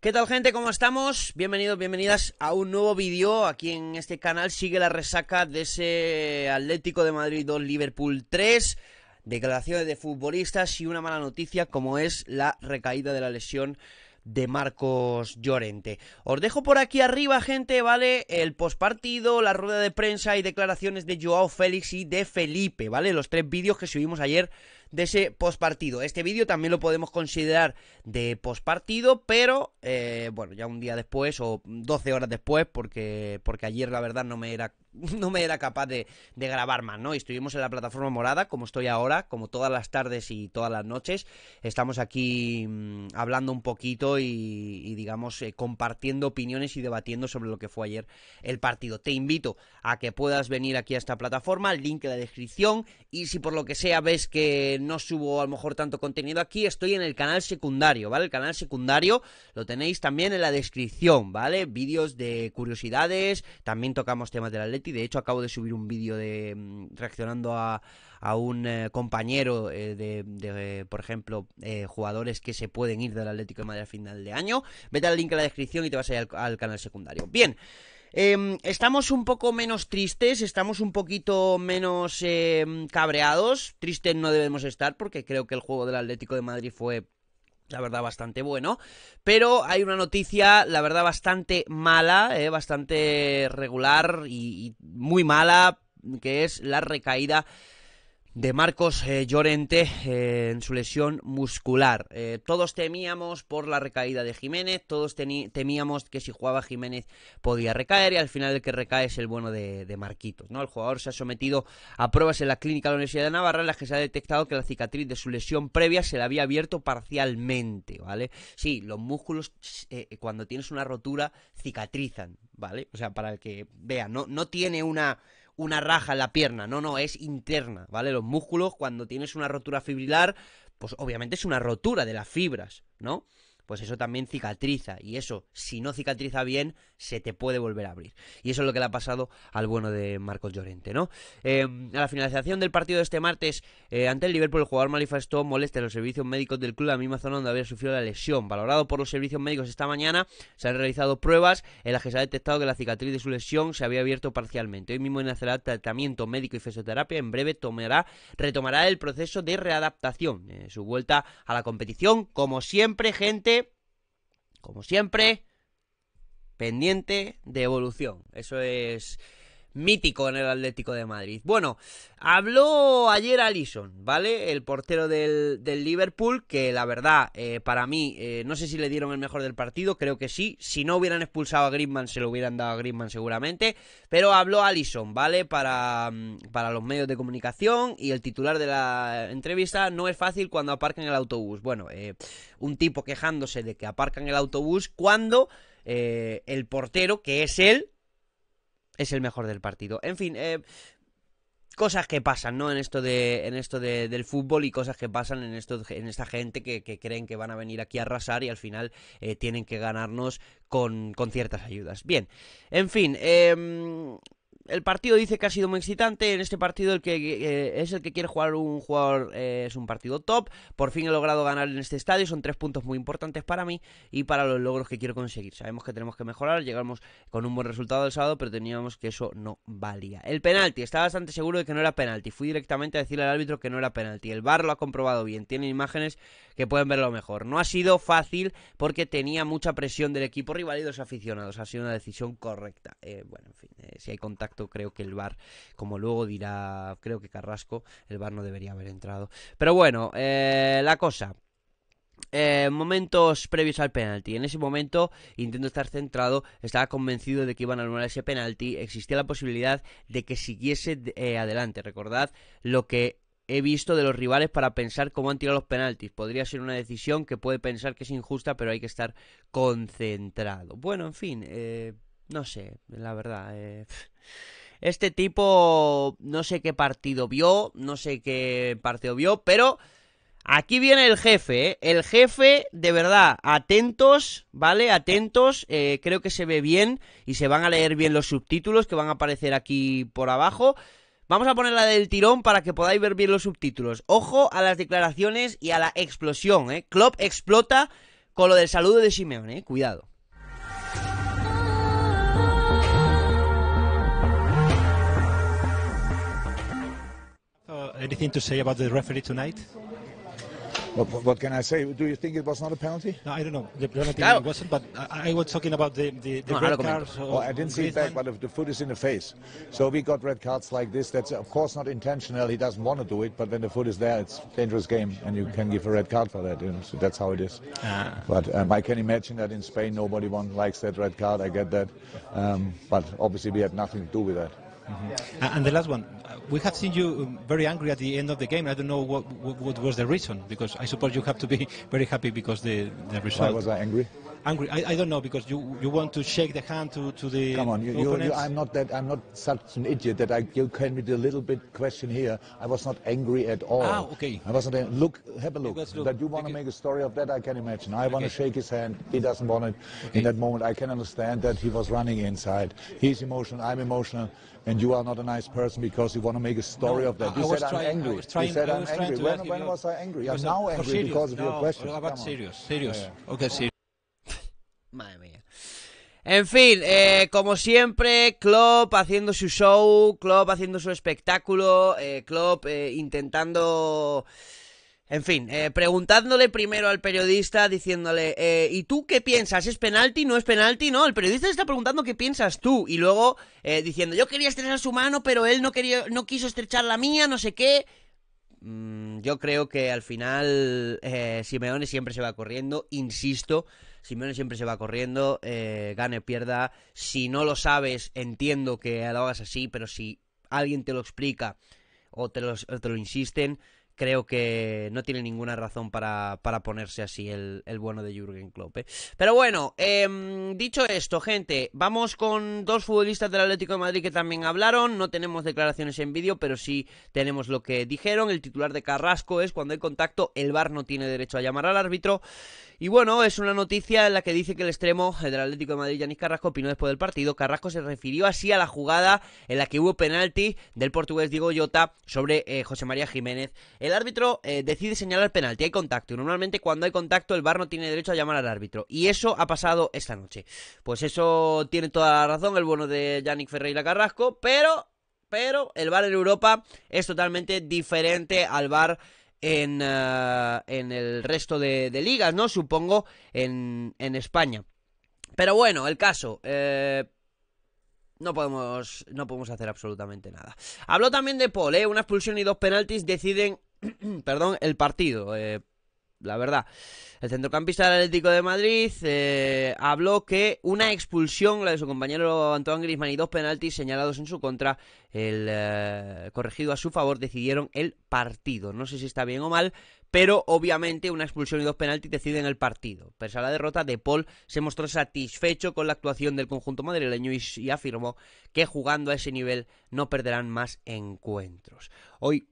¿Qué tal gente? ¿Cómo estamos? Bienvenidos, bienvenidas a un nuevo vídeo. Aquí en este canal sigue la resaca de ese Atlético de Madrid 2, Liverpool 3. Declaraciones de futbolistas y una mala noticia como es la recaída de la lesión de Marcos Llorente. Os dejo por aquí arriba, gente, ¿vale? El pospartido, la rueda de prensa y declaraciones de Joao Félix y de Felipe, ¿vale? Los tres vídeos que subimos ayer de ese postpartido. Este vídeo también lo podemos considerar de postpartido, pero eh, bueno, ya un día después o 12 horas después, porque, porque ayer la verdad no me era no me era capaz de, grabar más, ¿no? Y estuvimos en la plataforma morada, como estoy ahora, como todas las tardes y todas las noches. Estamos aquí mm, hablando un poquito y, digamos, eh, compartiendo opiniones y debatiendo sobre lo que fue ayer el partido. Te invito a que puedas venir aquí a esta plataforma, el link en la descripción. Y si por lo que sea ves que no subo a lo mejor tanto contenido aquí, estoy en el canal secundario, ¿vale? El canal secundario lo tenéis también en la descripción, ¿vale? Vídeos de curiosidades, también tocamos temas de la ley. Y De hecho, acabo de subir un vídeo de mm, reaccionando a, un eh, compañero eh, de, por ejemplo, eh, jugadores que se pueden ir del Atlético de Madrid a final de año. Vete al link en la descripción y te vas a ir al, canal secundario. Bien. Em, estamos un poco menos tristes, estamos un poquito menos em, cabreados. Tristes no debemos estar porque creo que el juego del Atlético de Madrid fue la verdad bastante bueno, pero hay una noticia, la verdad bastante mala, eh, bastante regular y, y muy mala, que es la recaída de Marcos eh, Llorente eh, en su lesión muscular. Eh, todos temíamos por la recaída de Jiménez, todos temíamos que si jugaba Jiménez podía recaer y al final el que recae es el bueno de, Marquitos. ¿no? El jugador se ha sometido a pruebas en la clínica de la Universidad de Navarra en las que se ha detectado que la cicatriz de su lesión previa se le había abierto parcialmente. ¿vale? Sí, los músculos cuando tienes una rotura cicatrizan. ¿Vale? O sea, para el que vea, no, no tiene una una raja en la pierna, no, no, es interna, ¿vale? Los músculos, cuando tienes una rotura fibrilar, pues obviamente es una rotura de las fibras, ¿no? pues eso también cicatriza y eso, si no cicatriza bien, se te puede volver a abrir. Y eso es lo que le ha pasado al bueno de Marcos Llorente, ¿no? Eh, a la finalización del partido de este martes eh, ante el Liverpool, el jugador manifestó molestia en los servicios médicos del club, la misma zona donde había sufrido la lesión. Valorado por los servicios médicos esta mañana, se han realizado pruebas en las que se ha detectado que la cicatriz de su lesión se había abierto parcialmente. Hoy mismo el tratamiento médico y fisioterapia. En breve tomará, retomará el proceso de readaptación. Eh, su vuelta a la competición, como siempre, gente como siempre, pendiente de evolución. Eso es mítico en el Atlético de Madrid. Bueno, habló ayer Allison, ¿vale? El portero del, Liverpool, que la verdad, eh, para mí, eh, no sé si le dieron el mejor del partido, creo que sí. Si no hubieran expulsado a Griezmann, se lo hubieran dado a Griezmann seguramente. Pero habló Alison, ¿vale? Para, mm, para los medios de comunicación y el titular de la entrevista, no es fácil cuando aparcan el autobús. Bueno, eh, un tipo quejándose de que aparcan el autobús cuando... el portero, que es él, es el mejor del partido. En fin, eh, cosas que pasan, ¿no? En esto de, en esto del fútbol y cosas que pasan en esto, en esta gente que, creen que van a venir aquí a arrasar y al final eh, tienen que ganarnos con, con, ciertas ayudas. Bien, en fin, eh, el partido dice que ha sido muy excitante. En este partido el que eh, es el que quiere jugar un jugador eh, es un partido top. Por fin he logrado ganar en este estadio. Son tres puntos muy importantes para mí y para los logros que quiero conseguir. Sabemos que tenemos que mejorar. Llegamos con un buen resultado el sábado, pero teníamos que eso no valía. El penalti. Estaba bastante seguro de que no era penalti. Fui directamente a decirle al árbitro que no era penalti. El VAR lo ha comprobado bien. Tiene imágenes que pueden verlo mejor. No ha sido fácil porque tenía mucha presión del equipo rival y los aficionados. Ha sido una decisión correcta. Eh, bueno, en fin, si hay contacto Creo que el bar como luego dirá, creo que Carrasco, el bar no debería haber entrado. Pero bueno, eh, la cosa. Eh, momentos previos al penalti. En ese momento, intento estar centrado, estaba convencido de que iban a anular ese penalti. Existía la posibilidad de que siguiese eh, adelante. Recordad lo que he visto de los rivales para pensar cómo han tirado los penaltis. Podría ser una decisión que puede pensar que es injusta, pero hay que estar concentrado. Bueno, en fin. No sé, la verdad. Eh, este tipo, no sé qué partido vio, no sé qué partido vio, pero aquí viene el jefe, ¿eh? el jefe, de verdad, atentos, ¿vale? Atentos, eh, creo que se ve bien y se van a leer bien los subtítulos que van a aparecer aquí por abajo. Vamos a ponerla del tirón para que podáis ver bien los subtítulos. Ojo a las declaraciones y a la explosión, ¿eh? Klopp explota con lo del saludo de Simeone, ¿eh? Cuidado. anything to say about the referee tonight? What, what, can I say? Do you think it was not a penalty? No, I don't know. The penalty I, wasn't, but I, I, was talking about the, the, the no, red cards. Well, I didn't see it back, but if the foot is in the face. So we got red cards like this. That's, of course, not intentional. He doesn't want to do it, but when the foot is there, it's a dangerous game, and you can give a red card for that. You know? so that's how it is. Ah. But um, I can imagine that in Spain, nobody likes that red card. I get that. Um, but obviously, we had nothing to do with that. Mm-hmm. Uh, and the last one, uh, we have seen you um, very angry at the end of the game. I don't know what, what, what was the reason, because I suppose you have to be very happy because the, the result. Why was I angry? angry? I, I don't know because you, you want to shake the hand to, to the. Come on, you, you, you, I'm not that I'm not such an idiot that I you can be a little bit question here. I was not angry at all. Ah, okay. I was not look. Have a look. look. That you want to make a story of that, I can imagine. I okay. want to shake his hand. He doesn't want it. Okay. In that moment, I can understand that he was running inside. He's emotional. I'm emotional and you are not a nice person because you want to make a story no, of that. You said I'm trying, angry. Trying, you said I'm angry. When, when was I angry? I'm now angry serious. because of no, your question. About serious, serious. Yeah. Okay, serious. Madre mía. En fin, eh, como siempre, Klopp haciendo su show, Klopp haciendo su espectáculo, eh, Klopp eh, intentando... En fin, eh, preguntándole primero al periodista, diciéndole, ¿y tú qué piensas? ¿Es penalti? ¿No es penalti? No, el periodista le está preguntando qué piensas tú. Y luego diciendo, yo quería estrechar su mano, pero él no, quería, no quiso estrechar la mía, no sé qué mm, yo creo que al final Simeone siempre se va corriendo, insisto, Simeone siempre se va corriendo, eh, gane, pierda. Si no lo sabes, entiendo que lo hagas así, pero si alguien te lo explica o te, lo insisten, creo que no tiene ninguna razón para, para ponerse así el, bueno de Jürgen Klopp. ¿eh? Pero bueno, em, dicho esto, gente, vamos con dos futbolistas del Atlético de Madrid que también hablaron. No tenemos declaraciones en vídeo, pero sí tenemos lo que dijeron. El titular de Carrasco es cuando hay contacto, el VAR no tiene derecho a llamar al árbitro. Y bueno, es una noticia en la que dice que el extremo del Atlético de Madrid, Yannick Carrasco, opinó después del partido. Carrasco se refirió así a la jugada en la que hubo penalti del portugués Diego Llota sobre eh, José María Jiménez. El árbitro eh, decide señalar penalti, hay contacto. Y normalmente cuando hay contacto el VAR no tiene derecho a llamar al árbitro. Y eso ha pasado esta noche. Pues eso tiene toda la razón el bueno de Yannick Ferreira Carrasco, pero pero el bar en Europa es totalmente diferente al bar Ah, en, el resto de, ligas, ¿no? Supongo en, España. Pero bueno, el caso. Eh, no podemos, no podemos hacer absolutamente nada. Habló también de Paul, ¿eh? Una expulsión y dos penaltis deciden, perdón, el partido. Eh, la verdad. El centrocampista del Atlético de Madrid eh, habló que una expulsión, la de su compañero Antoine Griezmann y dos penaltis señalados en su contra, el eh, corregido a su favor, decidieron el partido. No sé si está bien o mal, pero obviamente una expulsión y dos penaltis deciden el partido. Pese a la derrota, De Paul se mostró satisfecho con la actuación del conjunto madrileño y, y afirmó que jugando a ese nivel no perderán más encuentros. Hoy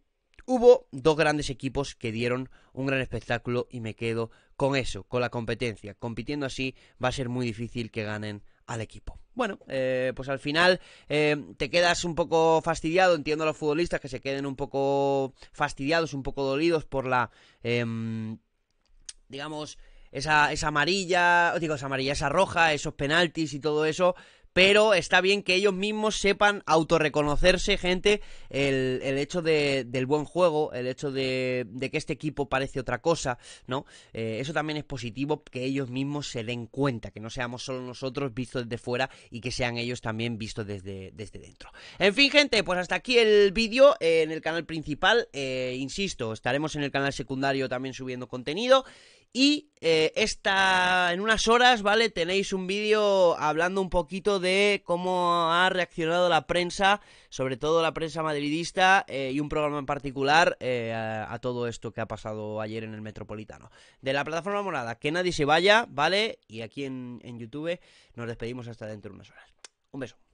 Hubo dos grandes equipos que dieron un gran espectáculo y me quedo con eso, con la competencia. Compitiendo así va a ser muy difícil que ganen al equipo. Bueno, eh, pues al final eh, te quedas un poco fastidiado, entiendo a los futbolistas que se queden un poco fastidiados, un poco dolidos por la, em, digamos, esa, esa amarilla, digo, esa amarilla, esa roja, esos penaltis y todo eso, pero está bien que ellos mismos sepan autorreconocerse, gente, el, hecho del buen juego, el hecho de, que este equipo parece otra cosa, ¿no? Eh, eso también es positivo, que ellos mismos se den cuenta, que no seamos solo nosotros vistos desde fuera y que sean ellos también vistos desde, desde dentro. En fin, gente, pues hasta aquí el vídeo eh, en el canal principal, eh, insisto, estaremos en el canal secundario también subiendo contenido. Y eh, esta, en unas horas, ¿vale? Tenéis un vídeo hablando un poquito de cómo ha reaccionado la prensa, sobre todo la prensa madridista, eh, y un programa en particular eh, a, todo esto que ha pasado ayer en el Metropolitano. De la plataforma morada, que nadie se vaya, ¿vale? Y aquí en YouTube nos despedimos hasta dentro de unas horas. Un beso.